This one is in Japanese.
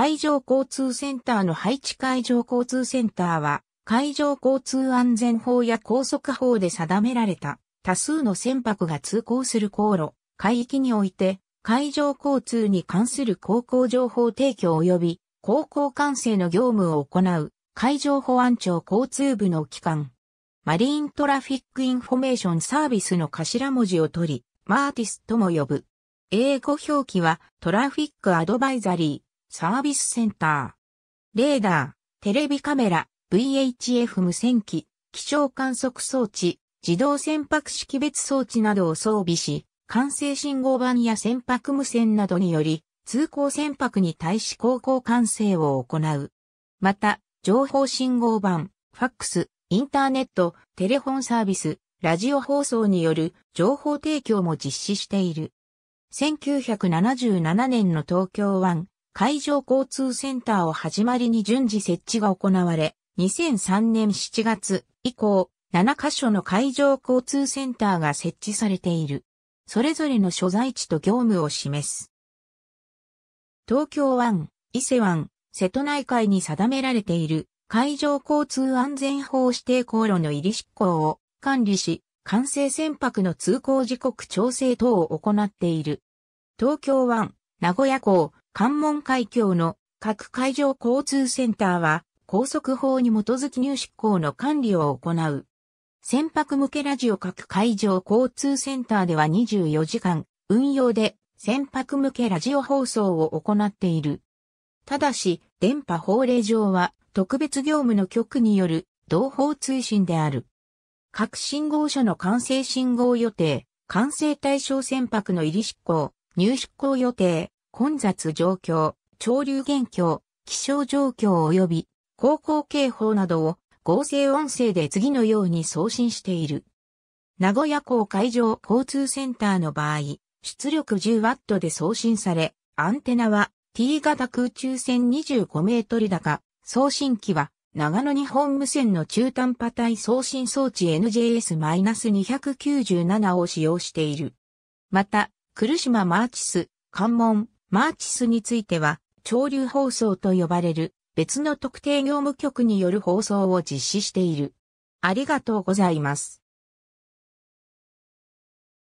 海上交通センターの配置海上交通センターは、海上交通安全法や高速法で定められた多数の船舶が通行する航路、海域において、海上交通に関する航行情報提供及び航行管制の業務を行う海上保安庁交通部の機関。マリントラフィックインフォメーションサービスの頭文字を取り、マーティスとも呼ぶ。英語表記はトラフィックアドバイザリー。サービスセンター、レーダー、テレビカメラ、VHF 無線機、気象観測装置、自動船舶識別装置などを装備し、管制信号板や船舶無線などにより、通行船舶に対し航行管制を行う。また、情報信号板、ファックス、インターネット、テレフォンサービス、ラジオ放送による情報提供も実施している。1977年の東京湾海上交通センターを始まりに順次設置が行われ、2003年7月以降、7カ所の海上交通センターが設置されている。それぞれの所在地と業務を示す。東京湾、伊勢湾、瀬戸内海に定められている海上交通安全法指定航路の入り執行を管理し、完成船舶の通行時刻調整等を行っている。東京湾、名古屋港、関門海峡の各海上交通センターは、高速法に基づき入出港の管理を行う。船舶向けラジオ各海上交通センターでは24時間、運用で船舶向けラジオ放送を行っている。ただし、電波法令上は特別業務の局による同法通信である。各信号所の完成信号予定、完成対象船舶の入り出港、入出港予定、混雑状況、潮流現況、気象状況及び航行警報などを合成音声で次のように送信している。名古屋港海上交通センターの場合、出力 10W で送信され、アンテナは T 型空中線25メートル高、送信機は長野日本無線の中短波帯送信装置 NJS-297 を使用している。また、来島マーチス、関門、マーチスについては、潮流放送と呼ばれる別の特定業務局による放送を実施している。ありがとうございます。